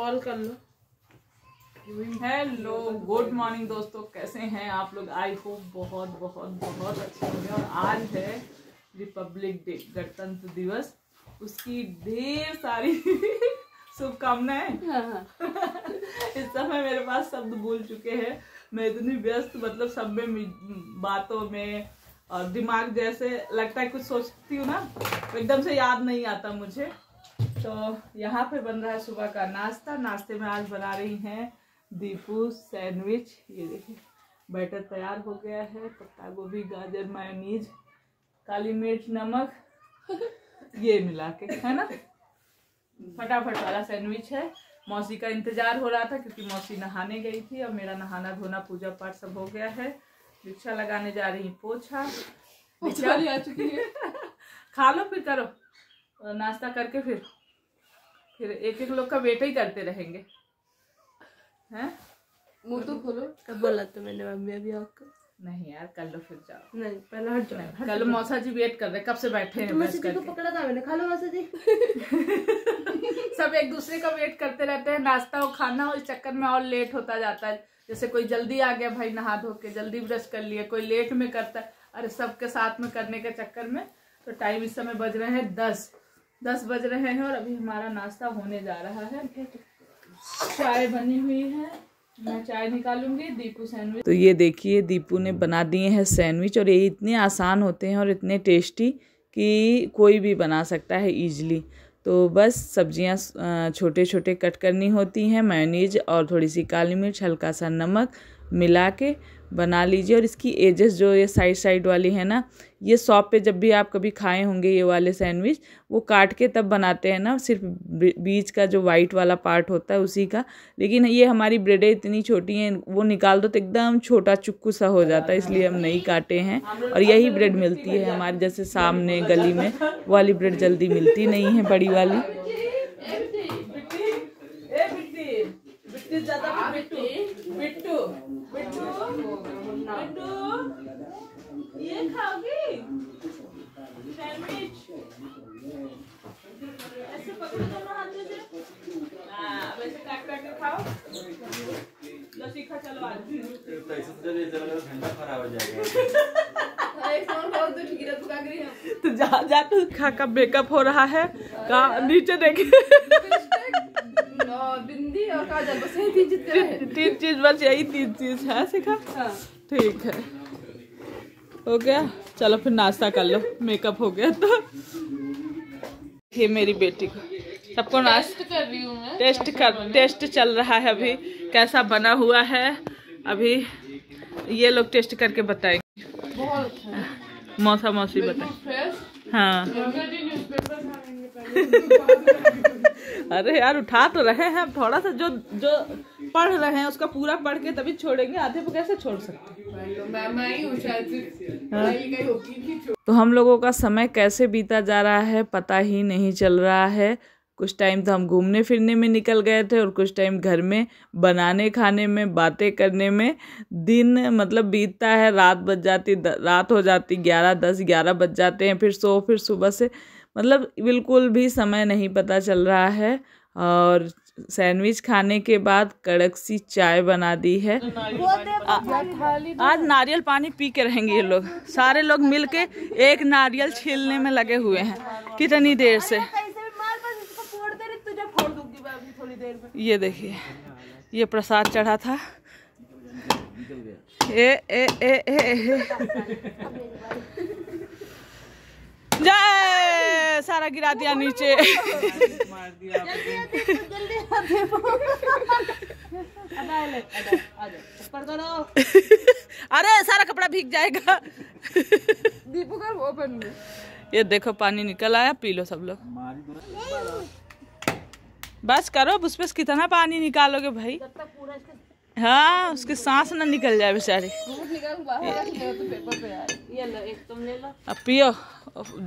Call कर लो hello good morning दोस्तों कैसे हैं आप लोग आई होप बहुत बहुत बहुत अच्छे होंगे और आज है रिपब्लिक डे गणतंत्र दिवस उसकी ढेर सारी शुभकामनाएं इस समय मेरे पास शब्द भूल चुके हैं मैं इतनी व्यस्त मतलब सब में बातों में और दिमाग जैसे लगता है कुछ सोचती हूँ ना तो एकदम से याद नहीं आता मुझे तो यहाँ पे बन रहा है सुबह का नाश्ता नाश्ते में आज बना रही हैं दीपू सैंडविच ये देखिए बैटर तैयार हो गया है पत्ता गोभी गाजर मायोनीज काली मिर्च नमक ये मिला के है ना फटाफट वाला सैंडविच है मौसी का इंतजार हो रहा था क्योंकि मौसी नहाने गई थी और मेरा नहाना धोना पूजा पाठ सब हो गया है रिक्शा लगाने जा रही पोछा आ चुकी है खा लो फिर करो नाश्ता करके फिर फिर एक एक लोग का वेट ही करते रहेंगे हैं मुंह तो खोलो कब बोला तो मैंने मम्मी अभी आपको नहीं यार कल लो फिर जाओ नहीं पहले हट जाओ कल मौसा जी वेट कर रहे कब से बैठे हैं तो मौसा जी को पकड़ा था मैंने खा लो मौसा जी सब एक दूसरे का वेट करते रहते हैं नाश्ता हो खाना हो इस चक्कर में और लेट होता जाता है जैसे कोई जल्दी आ गया भाई नहा धो के जल्दी ब्रश कर लिए कोई लेट में करता है अरे सबके साथ में करने के चक्कर में तो टाइम इस समय बज रहे हैं दस दस बज रहे हैं और अभी हमारा नाश्ता होने जा रहा है चाय बनी हुई है मैं चाय निकालूंगी दीपू सैंडविच तो ये देखिए दीपू ने बना दिए हैं सैंडविच और ये इतने आसान होते हैं और इतने टेस्टी कि कोई भी बना सकता है ईजिली तो बस सब्जियां छोटे छोटे कट करनी होती हैं मैनीज और थोड़ी सी काली मिर्च हल्का सा नमक मिला के बना लीजिए और इसकी एजेस जो ये साइड साइड वाली है ना ये शॉप पे जब भी आप कभी खाए होंगे ये वाले सैंडविच वो काट के तब बनाते हैं ना सिर्फ बीज का जो वाइट वाला पार्ट होता है उसी का लेकिन ये हमारी ब्रेडें इतनी छोटी हैं वो निकाल दो तो एकदम छोटा चुक्कू सा हो जाता है इसलिए हम नहीं काटे हैं और यही ब्रेड मिलती है हमारे जैसे सामने गली में वाली ब्रेड जल्दी मिलती नहीं है बड़ी वाली बिट्टू बिट्टू बिट्टू बिट्टू ये खाओगी सैंडविच ऐसे पकड़ो दोनों हाथों से वैसे हाँ, काट काट के खाओ चलो आज तो तो खराब हो जाएगा तो जा जा तो खा का मेकअप हो रहा है का नीचे देखे हाँ, बिंदी और काजल बस यही तीन चीज तीन चीज बस यही तीन चीज है हाँ, सीखा ठीक है हो गया चलो फिर नाश्ता कर लो मेकअप हो गया तो ये मेरी बेटी को सबको नाश्ता कर रही हूँ मैं टेस्ट कर टेस्ट चल रहा है अभी कैसा बना हुआ है अभी ये लोग टेस्ट करके बताएंगे मौसा मौसी बताए हाँ अरे यार उठा तो रहे हैं थोड़ा सा जो जो पढ़ रहे हैं उसका पूरा पढ़ के तभी छोड़ेंगे आधे को कैसे छोड़ सकते तो, हाँ? तो हम लोगों का समय कैसे बीता जा रहा है पता ही नहीं चल रहा है कुछ टाइम तो हम घूमने फिरने में निकल गए थे और कुछ टाइम घर में बनाने खाने में बातें करने में दिन मतलब बीतता है रात बज जाती रात हो जाती ग्यारह दस ग्यारह बज जाते हैं फिर सो फिर सुबह से मतलब बिल्कुल भी समय नहीं पता चल रहा है और सैंडविच खाने के बाद कड़क सी चाय बना दी है आज नारियल पानी पी के रहेंगे ये लोग सारे लोग मिलके एक नारियल छीलने में लगे हुए हैं कितनी देर से ये देखिए ये प्रसाद चढ़ा था ए ए ए ए, ए, ए। जय सारा गिरा दिया नीचे अरे सारा कपड़ा भीग जाएगा दीपू का ओपन ये देखो पानी निकल आया पी लो सब लोग बस करो उसमें कितना पानी निकालोगे भाई हाँ उसके सांस ना निकल जाए बेचारी तो अब पियो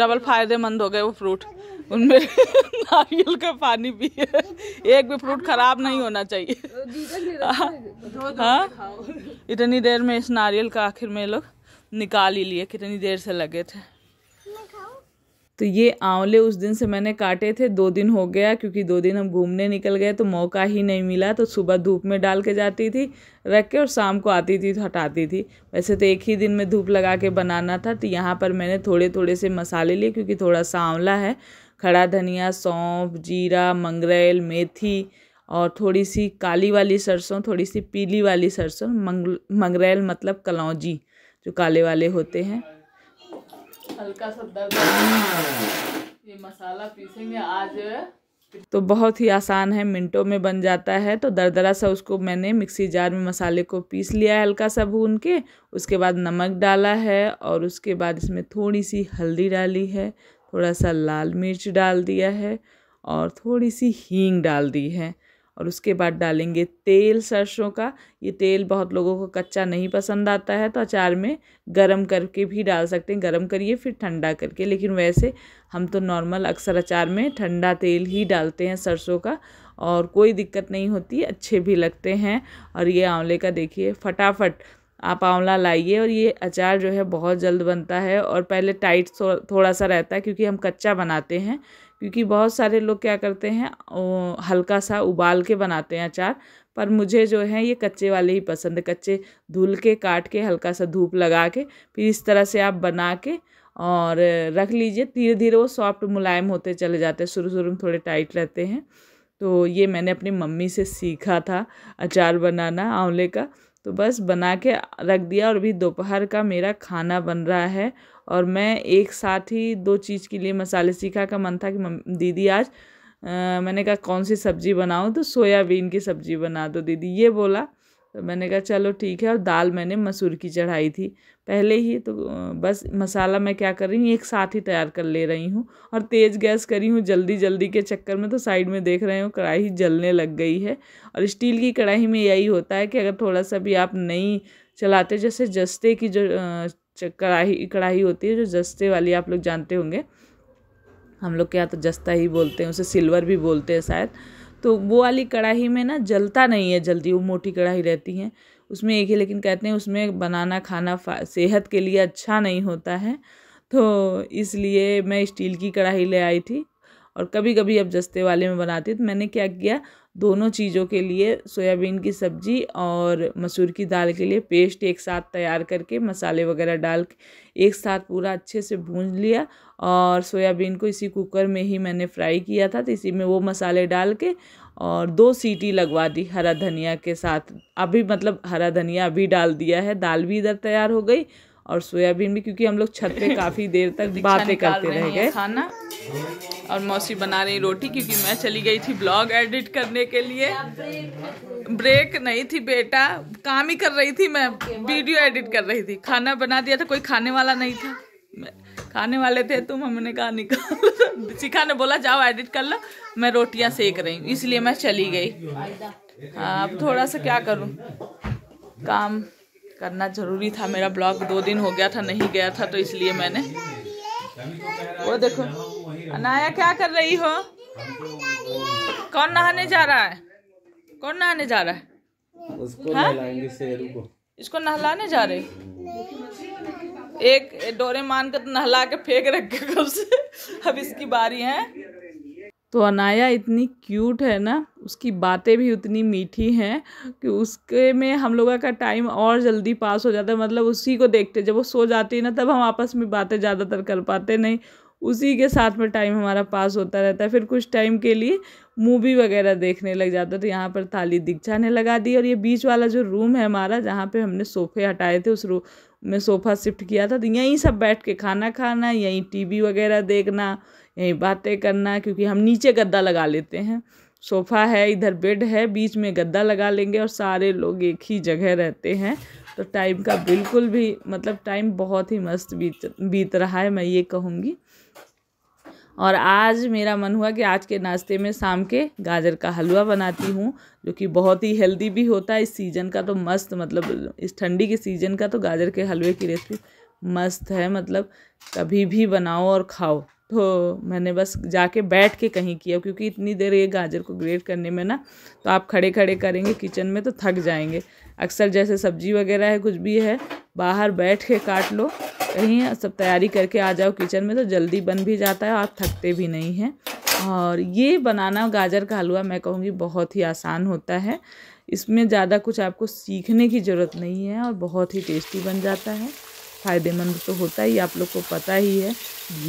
डबल फायदेमंद हो गए वो फ्रूट उनमें नारियल का पानी भी है एक भी फ्रूट खराब नहीं होना चाहिए हाँ तो इतनी देर में इस नारियल का आखिर में लोग निकाल ही लिए कितनी देर से लगे थे तो ये आंवले उस दिन से मैंने काटे थे दो दिन हो गया क्योंकि दो दिन हम घूमने निकल गए तो मौका ही नहीं मिला तो सुबह धूप में डाल के जाती थी रख के और शाम को आती थी तो हटाती थी वैसे तो एक ही दिन में धूप लगा के बनाना था तो यहाँ पर मैंने थोड़े थोड़े से मसाले लिए क्योंकि थोड़ा सा आंवला है खड़ा धनिया सौंफ जीरा मंगरेल मेथी और थोड़ी सी काली वाली सरसों थोड़ी सी पीली वाली सरसों मंग मंगरेल मतलब कलौजी जो काले वाले होते हैं हल्का सा दर्द मसाला पीसेंगे आज तो बहुत ही आसान है मिनटों में बन जाता है तो दरदरा सा उसको मैंने मिक्सी जार में मसाले को पीस लिया है हल्का सा भून के उसके बाद नमक डाला है और उसके बाद इसमें थोड़ी सी हल्दी डाली है थोड़ा सा लाल मिर्च डाल दिया है और थोड़ी सी हींग डाल दी है और उसके बाद डालेंगे तेल सरसों का ये तेल बहुत लोगों को कच्चा नहीं पसंद आता है तो अचार में गरम करके भी डाल सकते हैं गरम करिए फिर ठंडा करके लेकिन वैसे हम तो नॉर्मल अक्सर अचार में ठंडा तेल ही डालते हैं सरसों का और कोई दिक्कत नहीं होती अच्छे भी लगते हैं और ये आंवले का देखिए फटाफट आप आंवला लाइए और ये अचार जो है बहुत जल्द बनता है और पहले टाइट थोड़ा सा रहता है क्योंकि हम कच्चा बनाते हैं क्योंकि बहुत सारे लोग क्या करते हैं हल्का सा उबाल के बनाते हैं अचार पर मुझे जो है ये कच्चे वाले ही पसंद है कच्चे धुल के काट के हल्का सा धूप लगा के फिर इस तरह से आप बना के और रख लीजिए धीरे धीरे वो सॉफ्ट मुलायम होते चले जाते हैं शुरू शुरू में थोड़े टाइट रहते हैं तो ये मैंने अपनी मम्मी से सीखा था अचार बनाना आंवले का तो बस बना के रख दिया और अभी दोपहर का मेरा खाना बन रहा है और मैं एक साथ ही दो चीज़ के लिए मसाले सीखा का मन था कि दीदी आज आ, मैंने कहा कौन सी सब्ज़ी बनाऊँ तो सोयाबीन की सब्ज़ी बना दो दीदी ये बोला तो मैंने कहा चलो ठीक है और दाल मैंने मसूर की चढ़ाई थी पहले ही तो बस मसाला मैं क्या कर रही हूँ एक साथ ही तैयार कर ले रही हूँ और तेज़ गैस करी हूँ जल्दी जल्दी के चक्कर में तो साइड में देख रहे हो कढ़ाई जलने लग गई है और स्टील की कढ़ाई में यही होता है कि अगर थोड़ा सा भी आप नहीं चलाते जैसे जस्ते की जो कढ़ाई कढ़ाई होती है जो जस्ते वाली आप लोग जानते होंगे हम लोग क्या तो जस्ता ही बोलते हैं उसे सिल्वर भी बोलते हैं शायद तो वो वाली कढ़ाई में ना जलता नहीं है जल्दी वो मोटी कढ़ाई रहती है उसमें एक ही लेकिन कहते हैं उसमें बनाना खाना सेहत के लिए अच्छा नहीं होता है तो इसलिए मैं स्टील की कढ़ाई ले आई थी और कभी कभी अब जस्ते वाले में बनाती तो मैंने क्या किया दोनों चीज़ों के लिए सोयाबीन की सब्ज़ी और मसूर की दाल के लिए पेस्ट एक साथ तैयार करके मसाले वगैरह डाल के एक साथ पूरा अच्छे से भून लिया और सोयाबीन को इसी कुकर में ही मैंने फ्राई किया था तो इसी में वो मसाले डाल के और दो सीटी लगवा दी हरा धनिया के साथ अभी मतलब हरा धनिया अभी डाल दिया है दाल भी इधर तैयार हो गई और सोयाबीन भी क्योंकि हम लोग छत पे काफ़ी देर तक बातें करते रह गए खाना और मौसी बना रही रोटी क्योंकि मैं चली गई थी ब्लॉग एडिट करने के लिए ब्रेक नहीं थी बेटा काम ही कर रही थी मैं वीडियो एडिट कर रही थी खाना बना दिया था कोई खाने वाला नहीं था खाने वाले थे तुम तो हमने कहा निकाल शिखा ने बोला जाओ एडिट कर लो मैं रोटियां सेक रही हूँ इसलिए मैं चली गई हाँ, अब थोड़ा सा क्या करूँ काम करना ज़रूरी था मेरा ब्लॉग दो दिन हो गया था नहीं गया था तो इसलिए मैंने वो देखो अनाया क्या कर रही हो कौन नहाने जा रहा है कौन नहाने जा रहा है उसको हाँ? इसको नहलाने जा रहे एक डोरे मान कर नहला के फेंक रखे कब से अब इसकी बारी है तो अनाया इतनी क्यूट है ना उसकी बातें भी उतनी मीठी हैं कि उसके में हम लोगों का टाइम और जल्दी पास हो जाता है मतलब उसी को देखते जब वो सो जाती है ना तब हम आपस में बातें ज़्यादातर कर पाते नहीं उसी के साथ में टाइम हमारा पास होता रहता है फिर कुछ टाइम के लिए मूवी वगैरह देखने लग जाता तो यहाँ पर थाली दीक्षा ने लगा दी और ये बीच वाला जो रूम है हमारा जहाँ पर हमने सोफ़े हटाए थे उस रूम में सोफ़ा शिफ्ट किया था तो यहीं सब बैठ के खाना खाना यहीं टी वगैरह देखना बातें करना क्योंकि हम नीचे गद्दा लगा लेते हैं सोफ़ा है इधर बेड है बीच में गद्दा लगा लेंगे और सारे लोग एक ही जगह रहते हैं तो टाइम का बिल्कुल भी मतलब टाइम बहुत ही मस्त बीत बीत रहा है मैं ये कहूँगी और आज मेरा मन हुआ कि आज के नाश्ते में शाम के गाजर का हलवा बनाती हूँ जो कि बहुत ही हेल्दी भी होता है इस सीज़न का तो मस्त मतलब इस ठंडी के सीज़न का तो गाजर के हलवे की रेसिपी मस्त है मतलब कभी भी बनाओ और खाओ तो मैंने बस जाके बैठ के कहीं किया क्योंकि इतनी देर ये गाजर को ग्रेट करने में ना तो आप खड़े खड़े करेंगे किचन में तो थक जाएंगे अक्सर जैसे सब्जी वगैरह है कुछ भी है बाहर बैठ के काट लो कहीं सब तैयारी करके आ जाओ किचन में तो जल्दी बन भी जाता है आप थकते भी नहीं हैं और ये बनाना गाजर का हलवा मैं कहूँगी बहुत ही आसान होता है इसमें ज़्यादा कुछ आपको सीखने की ज़रूरत नहीं है और बहुत ही टेस्टी बन जाता है फ़ायदेमंद तो होता ही आप लोग को पता ही है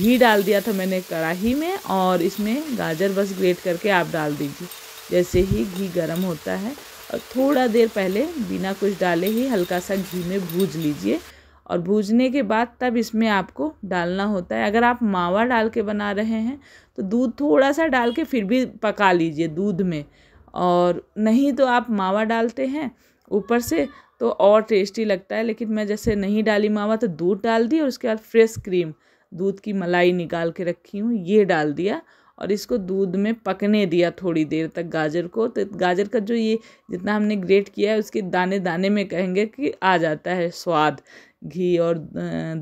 घी डाल दिया था मैंने कढ़ाही में और इसमें गाजर बस ग्रेट करके आप डाल दीजिए जैसे ही घी गर्म होता है और थोड़ा देर पहले बिना कुछ डाले ही हल्का सा घी में भूज लीजिए और भूजने के बाद तब इसमें आपको डालना होता है अगर आप मावा डाल के बना रहे हैं तो दूध थोड़ा सा डाल के फिर भी पका लीजिए दूध में और नहीं तो आप मावा डालते हैं ऊपर से तो और टेस्टी लगता है लेकिन मैं जैसे नहीं डाली मावा तो दूध डाल दी और उसके बाद फ्रेश क्रीम दूध की मलाई निकाल के रखी हूँ ये डाल दिया और इसको दूध में पकने दिया थोड़ी देर तक गाजर को तो गाजर का जो ये जितना हमने ग्रेट किया है उसके दाने दाने में कहेंगे कि आ जाता है स्वाद घी और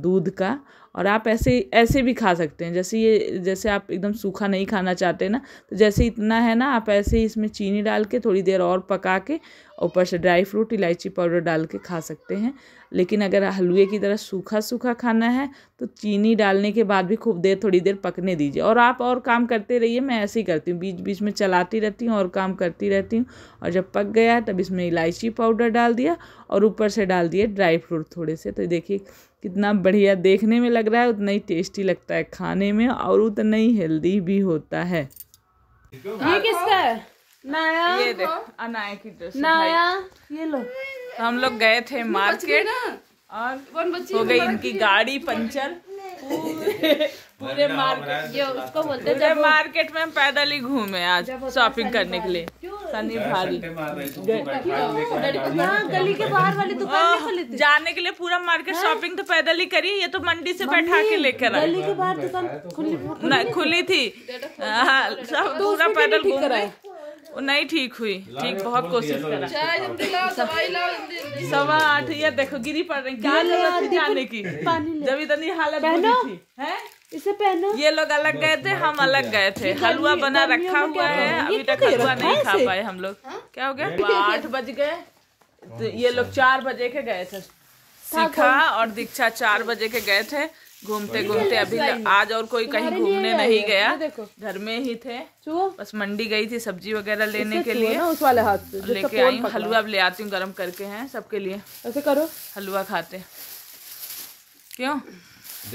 दूध का और आप ऐसे ऐसे भी खा सकते हैं जैसे ये जैसे आप एकदम सूखा नहीं खाना चाहते ना तो जैसे इतना है ना आप ऐसे ही इसमें चीनी डाल के थोड़ी देर और पका के ऊपर से ड्राई फ्रूट इलायची पाउडर डाल के खा सकते हैं लेकिन अगर हलवे की तरह सूखा सूखा खाना है तो चीनी डालने के बाद भी खूब देर थोड़ी देर पकने दीजिए और आप और काम करते रहिए मैं ऐसे ही करती हूँ बीच बीच में चलाती रहती हूँ और काम करती रहती हूँ और जब पक गया तब इसमें इलायची पाउडर डाल दिया और ऊपर से डाल दिए ड्राई फ्रूट थोड़े से तो देखिए कितना बढ़िया देखने में लग रहा है उतना ही टेस्टी लगता है खाने में और उतना ही हेल्दी भी होता है ये किसका है नाया ये देख अनाया की ड्रेस नाया ये लो हम लोग गए थे मार्केट और हो गई इनकी गाड़ी पंचर पूरे मार्केट ये तो उसको बोलते हैं मार्केट में हम पैदल ही घूमे आज शॉपिंग करने के लिए सनी तो भारी हाँ, गली के बाहर वाली दुकान जाने के लिए पूरा मार्केट शॉपिंग हाँ। तो पैदल ही करी ये तो मंडी से बैठा के लेकर आए गली के बाहर दुकान तो खुली खुली थी हाँ पूरा पैदल घूम वो नहीं ठीक हुई ठीक बहुत कोशिश करा सवा आठ ये देखो गिरी पड़ रही क्या जरूरत थी जाने की जब इतनी हालत थी है इसे पहनो ये लोग अलग गए थे हम अलग गए थे हलवा बना रखा हुआ है अभी तक हलवा नहीं खा पाए हम लोग हाँ? क्या हो गया आठ बज गए तो ये लोग चार बजे के गए थे शिखा और दीक्षा चार बजे के गए थे घूमते घूमते अभी आज और कोई कहीं घूमने नहीं गया घर में ही थे बस मंडी गई थी सब्जी वगैरह लेने के लिए उस वाले हाथ से लेके आई हलवा अब ले आती हूँ गर्म करके हैं सबके लिए ऐसे करो हलवा खाते क्यों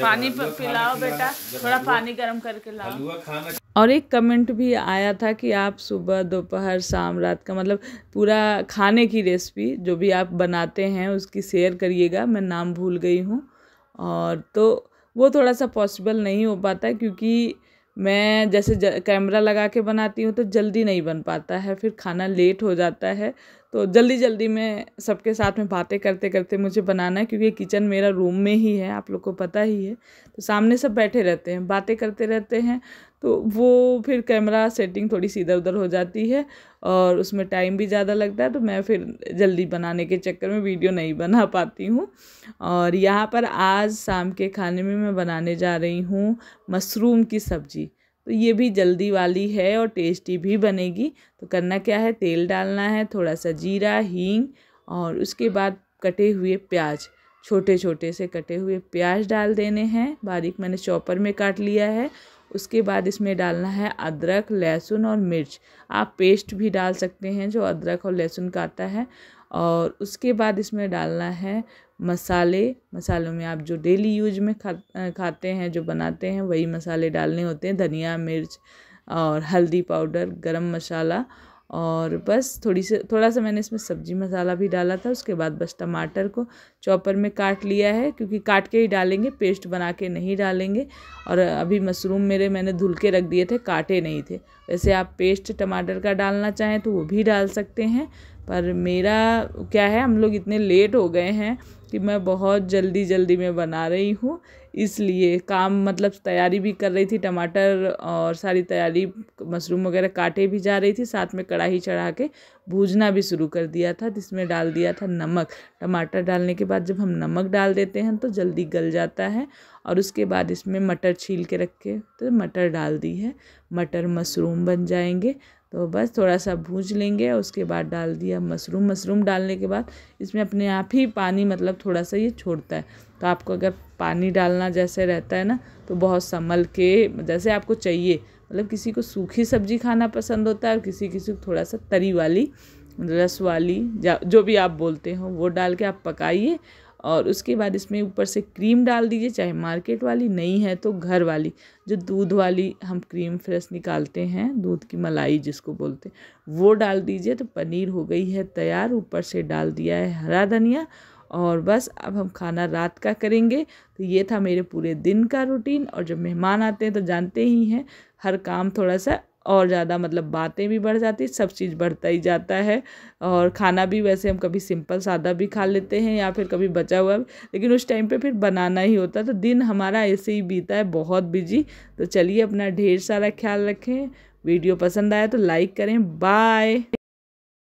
पानी पिलाओ बेटा थोड़ा पानी गर्म करके लाओ और एक कमेंट भी आया था कि आप सुबह दोपहर शाम रात का मतलब पूरा खाने की रेसिपी जो भी आप बनाते हैं उसकी शेयर करिएगा मैं नाम भूल गई हूँ और तो वो थोड़ा सा पॉसिबल नहीं हो पाता क्योंकि मैं जैसे कैमरा लगा के बनाती हूँ तो जल्दी नहीं बन पाता है फिर खाना लेट हो जाता है तो जल्दी जल्दी मैं सबके साथ में बातें करते करते मुझे बनाना है क्योंकि किचन मेरा रूम में ही है आप लोग को पता ही है तो सामने सब बैठे रहते हैं बातें करते रहते हैं तो वो फिर कैमरा सेटिंग थोड़ी सी इधर उधर हो जाती है और उसमें टाइम भी ज़्यादा लगता है तो मैं फिर जल्दी बनाने के चक्कर में वीडियो नहीं बना पाती हूँ और यहाँ पर आज शाम के खाने में मैं बनाने जा रही हूँ मशरूम की सब्ज़ी तो ये भी जल्दी वाली है और टेस्टी भी बनेगी तो करना क्या है तेल डालना है थोड़ा सा जीरा हींग और उसके बाद कटे हुए प्याज छोटे छोटे से कटे हुए प्याज डाल देने हैं बारीक मैंने चॉपर में काट लिया है उसके बाद इसमें डालना है अदरक लहसुन और मिर्च आप पेस्ट भी डाल सकते हैं जो अदरक और लहसुन का आता है और उसके बाद इसमें डालना है मसाले मसालों में आप जो डेली यूज में खा खाते हैं जो बनाते हैं वही मसाले डालने होते हैं धनिया मिर्च और हल्दी पाउडर गरम मसाला और बस थोड़ी से थोड़ा सा मैंने इसमें सब्जी मसाला भी डाला था उसके बाद बस टमाटर को चॉपर में काट लिया है क्योंकि काट के ही डालेंगे पेस्ट बना के नहीं डालेंगे और अभी मशरूम मेरे मैंने धुल के रख दिए थे काटे नहीं थे वैसे आप पेस्ट टमाटर का डालना चाहें तो वो भी डाल सकते हैं पर मेरा क्या है हम लोग इतने लेट हो गए हैं कि मैं बहुत जल्दी जल्दी में बना रही हूँ इसलिए काम मतलब तैयारी भी कर रही थी टमाटर और सारी तैयारी मशरूम वगैरह काटे भी जा रही थी साथ में कढ़ाई चढ़ा के भूजना भी शुरू कर दिया था जिसमें डाल दिया था नमक टमाटर डालने के बाद जब हम नमक डाल देते हैं तो जल्दी गल जाता है और उसके बाद इसमें मटर छील के रखे तो मटर डाल दी है मटर मशरूम बन जाएंगे तो बस थोड़ा सा भूज लेंगे उसके बाद डाल दिया मशरूम मशरूम डालने के बाद इसमें अपने आप ही पानी मतलब थोड़ा सा ये छोड़ता है तो आपको अगर पानी डालना जैसे रहता है ना तो बहुत संभल के जैसे आपको चाहिए मतलब किसी को सूखी सब्जी खाना पसंद होता है और किसी किसी को थोड़ा सा तरी वाली रस वाली जो भी आप बोलते हो वो डाल के आप पकाइए और उसके बाद इसमें ऊपर से क्रीम डाल दीजिए चाहे मार्केट वाली नहीं है तो घर वाली जो दूध वाली हम क्रीम फ्रेश निकालते हैं दूध की मलाई जिसको बोलते हैं वो डाल दीजिए तो पनीर हो गई है तैयार ऊपर से डाल दिया है हरा धनिया और बस अब हम खाना रात का करेंगे तो ये था मेरे पूरे दिन का रूटीन और जब मेहमान आते हैं तो जानते ही हैं हर काम थोड़ा सा और ज़्यादा मतलब बातें भी बढ़ जाती सब चीज़ बढ़ता ही जाता है और खाना भी वैसे हम कभी सिंपल सादा भी खा लेते हैं या फिर कभी बचा हुआ लेकिन उस टाइम पे फिर बनाना ही होता है तो दिन हमारा ऐसे ही बीता है बहुत बिजी तो चलिए अपना ढेर सारा ख्याल रखें वीडियो पसंद आया तो लाइक करें बाय